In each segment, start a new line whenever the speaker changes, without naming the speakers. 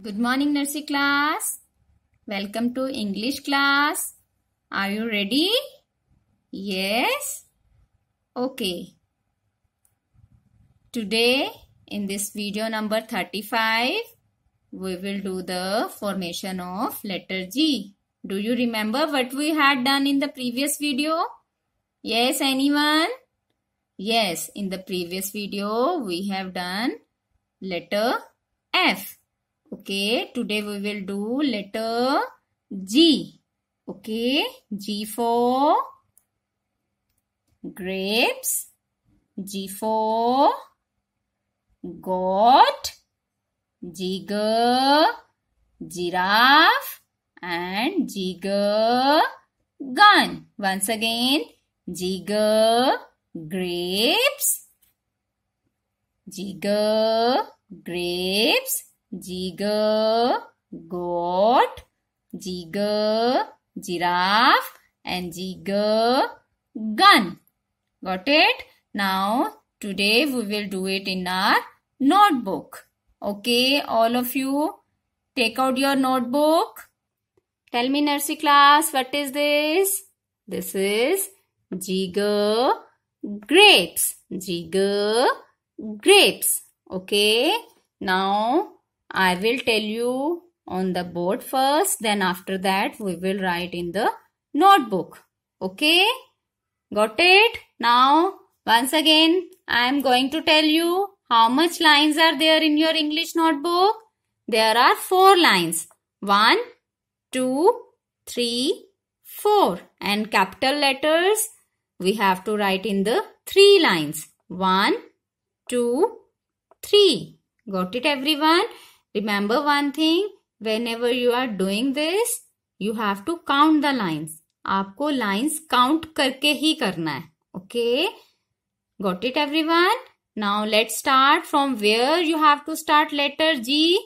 Good morning nursery class. Welcome to English class. Are you ready? Yes? Okay. Today in this video number 35 we will do the formation of letter G. Do you remember what we had done in the previous video? Yes anyone? Yes in the previous video we have done letter F. Okay, today we will do letter G. Okay, G for grapes, G for goat, jigger, giraffe and jigger gun. Once again, jigger grapes, jigger grapes, Jigger, goat, jigger, giraffe and jigger, gun. Got it? Now, today we will do it in our notebook. Okay, all of you, take out your notebook. Tell me nursery class, what is this? This is jigger grapes. Jigger grapes. Okay. Now I will tell you on the board first. Then after that, we will write in the notebook. Okay? Got it? Now, once again, I am going to tell you how much lines are there in your English notebook. There are four lines. One, two, three, four. And capital letters, we have to write in the three lines. One, two, three. Got it everyone? Remember one thing, whenever you are doing this, you have to count the lines. आपको lines count करके ही करना है. Okay? Got it everyone? Now let's start from where you have to start letter G.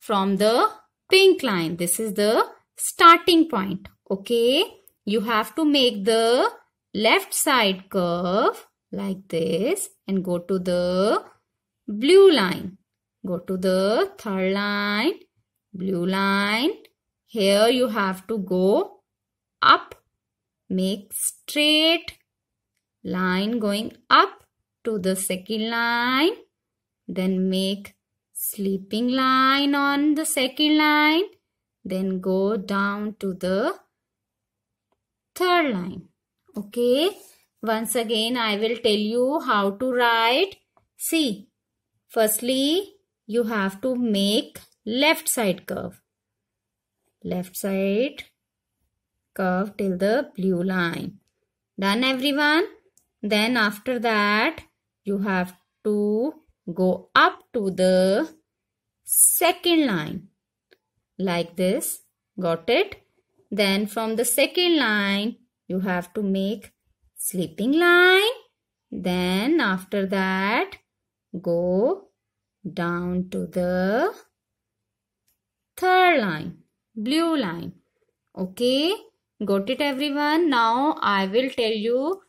From the pink line. This is the starting point. Okay? You have to make the left side curve like this and go to the blue line. Go to the third line, blue line. Here you have to go up, make straight line going up to the second line. Then make sleeping line on the second line. Then go down to the third line. Okay. Once again, I will tell you how to write. See, firstly, you have to make left side curve. Left side curve till the blue line. Done everyone? Then after that, you have to go up to the second line. Like this. Got it? Then from the second line, you have to make sleeping line. Then after that, go down to the third line blue line okay got it everyone now i will tell you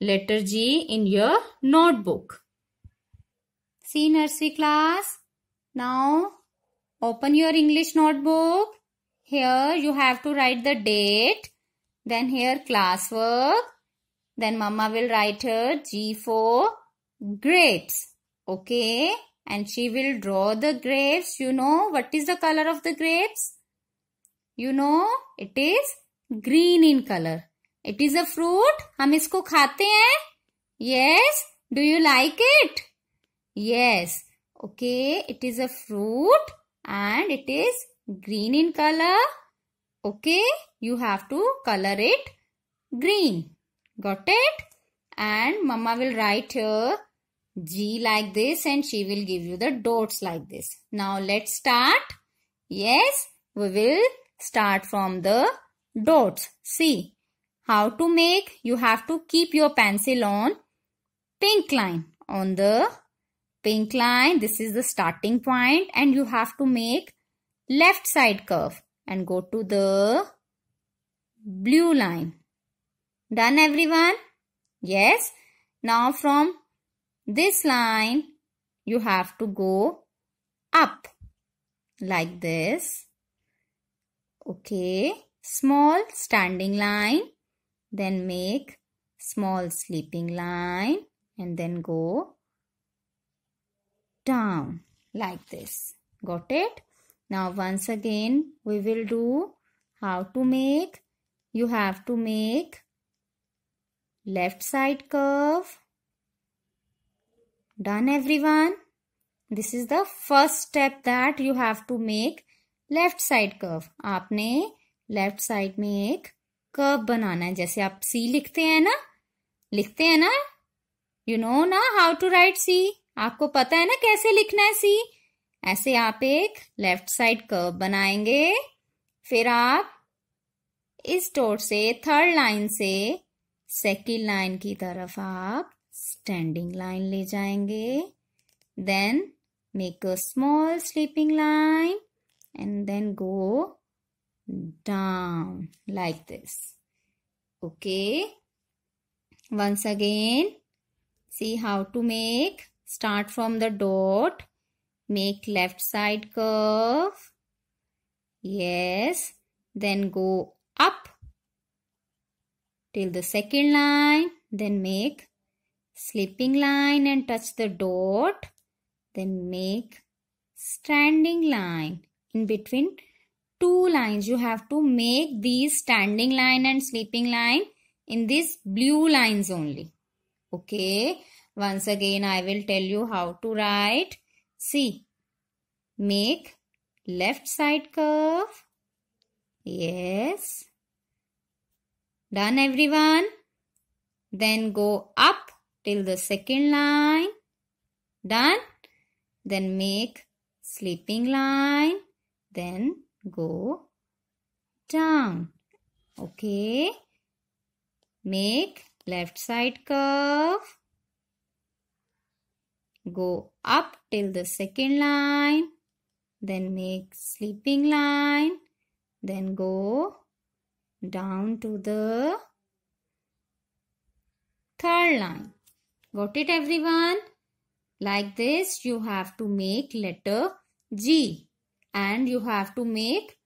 letter g in your notebook see nursery class now open your english notebook here you have to write the date then here classwork then mama will write her g for grapes okay and she will draw the grapes. You know what is the color of the grapes? You know it is green in color. It is a fruit. हम इसको खाते Yes. Do you like it? Yes. Okay. It is a fruit and it is green in color. Okay. You have to color it green. Got it? And mama will write here G like this and she will give you the dots like this. Now let's start. Yes, we will start from the dots. See how to make. You have to keep your pencil on pink line. On the pink line, this is the starting point and you have to make left side curve and go to the blue line. Done everyone? Yes. Now from this line you have to go up like this okay small standing line then make small sleeping line and then go down like this got it now once again we will do how to make you have to make left side curve Done everyone? This is the first step that you have to make left side curve आपने left side में एक curve बनाना है जैसे आप सी लिखते हैं ना लिखते हैं ना यू you नो know ना हाउ टू राइट सी आपको पता है ना कैसे लिखना है सी ऐसे आप एक लेफ्ट साइड कर्व बनाएंगे फिर आप इस डोर से थर्ड लाइन से सेकंड लाइन की तरफ आप standing line ले then make a small sleeping line and then go down like this okay once again see how to make start from the dot make left side curve yes then go up till the second line then make slipping line and touch the dot then make standing line in between two lines you have to make these standing line and slipping line in these blue lines only okay once again i will tell you how to write see make left side curve yes done everyone then go up till the second line. Done? Then make sleeping line. Then go down. Okay. Make left side curve. Go up till the second line. Then make sleeping line. Then go down to the third line. Got it everyone? Like this you have to make letter G and you have to make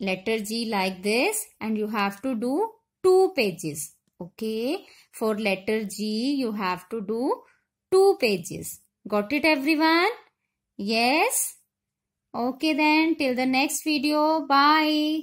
letter G like this and you have to do two pages. Okay. For letter G you have to do two pages. Got it everyone? Yes. Okay then till the next video. Bye.